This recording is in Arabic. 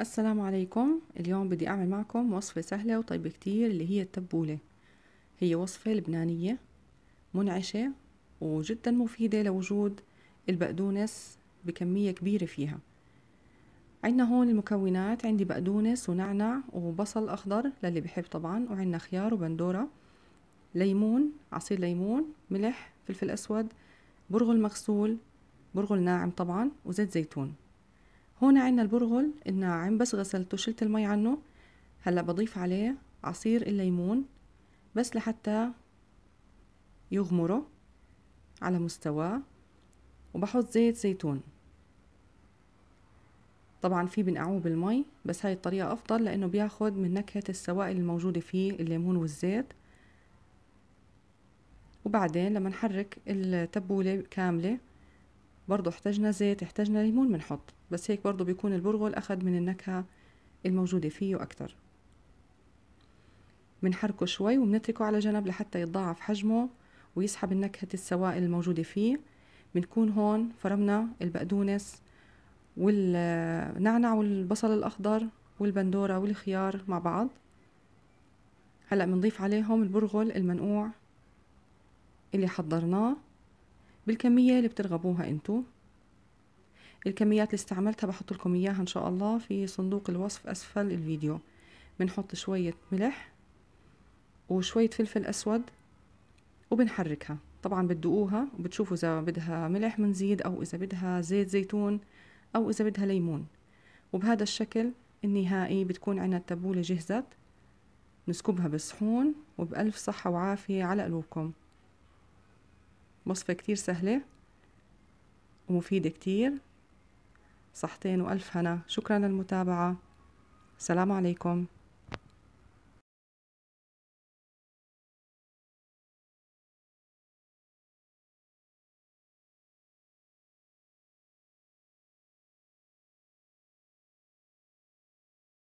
السلام عليكم اليوم بدي أعمل معكم وصفة سهلة وطيبة كتير اللي هي التبولة هي وصفة لبنانية منعشة وجدا مفيدة لوجود البقدونس بكمية كبيرة فيها عندنا هون المكونات عندي بقدونس ونعنع وبصل أخضر للي بحب طبعا وعندنا خيار وبندورة ليمون عصير ليمون ملح فلفل أسود برغل مغسول برغل ناعم طبعا وزيت زيتون هون عنا البرغل الناعم بس غسلته شلت المي عنه هلا بضيف عليه عصير الليمون بس لحتى يغمره على مستواه وبحط زيت زيتون طبعا في بنقعوه بالمي بس هاي الطريقة أفضل لأنه بياخد من نكهة السوائل الموجودة فيه الليمون والزيت وبعدين لما نحرك التبولة كاملة برضو احتاجنا زيت احتاجنا ليمون بنحط بس هيك برضو بيكون البرغل أخذ من النكهة الموجودة فيه أكتر بنحركه شوي وبنتركه على جنب لحتى يتضاعف حجمه ويسحب النكهة السوائل الموجودة فيه بنكون هون فرمنا البقدونس والنعنع والبصل الأخضر والبندورة والخيار مع بعض هلأ بنضيف عليهم البرغل المنقوع اللي حضرناه بالكمية اللي بترغبوها انتو الكميات اللي استعملتها بحط لكم اياها ان شاء الله في صندوق الوصف اسفل الفيديو بنحط شوية ملح وشوية فلفل اسود وبنحركها طبعا بتدوقوها وبتشوفوا اذا بدها ملح منزيد او اذا بدها زيت زيتون او اذا بدها ليمون وبهذا الشكل النهائي بتكون عنا التبولة جهزت نسكبها بالصحون وبألف صحة وعافية على قلوبكم وصفة كتير سهلة ومفيدة كتير صحتين وألف هنا شكرا للمتابعة السلام عليكم